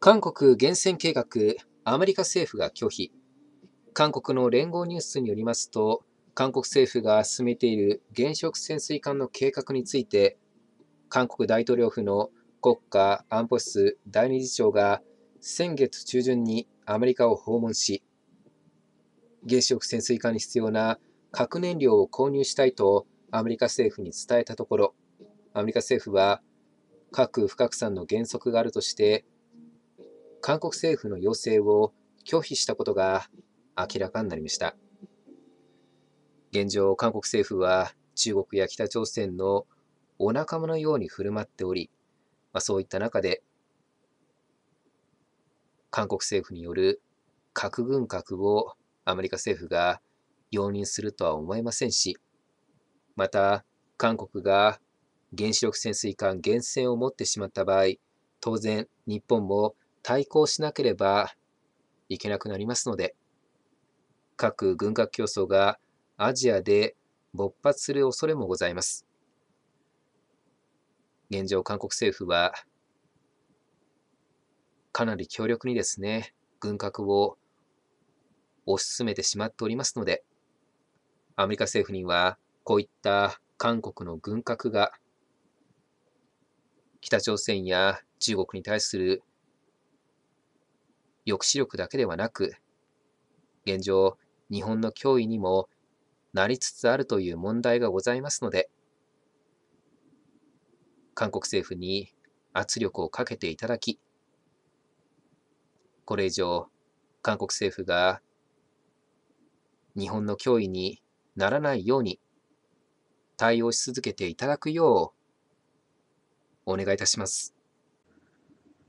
韓国厳選計画、アメリカ政府が拒否。韓国の連合ニュースによりますと、韓国政府が進めている原子力潜水艦の計画について、韓国大統領府の国家安保室第二次長が先月中旬にアメリカを訪問し、原子力潜水艦に必要な核燃料を購入したいとアメリカ政府に伝えたところ、アメリカ政府は核不拡散の原則があるとして、韓国政府の要請を拒否したことが明らかになりました。現状、韓国政府は中国や北朝鮮のお仲間のように振る舞っており、まあ、そういった中で、韓国政府による核軍拡をアメリカ政府が容認するとは思えませんし、また、韓国が原子力潜水艦「原潜」を持ってしまった場合、当然、日本も対抗しなければいけなくなりますので、各軍拡競争がアジアで勃発する恐れもございます。現状、韓国政府は、かなり強力にですね、軍拡を推し進めてしまっておりますので、アメリカ政府には、こういった韓国の軍拡が、北朝鮮や中国に対する抑止力だけではなく、現状、日本の脅威にもなりつつあるという問題がございますので、韓国政府に圧力をかけていただき、これ以上、韓国政府が日本の脅威にならないように対応し続けていただくようお願いいたします。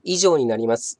以上になります。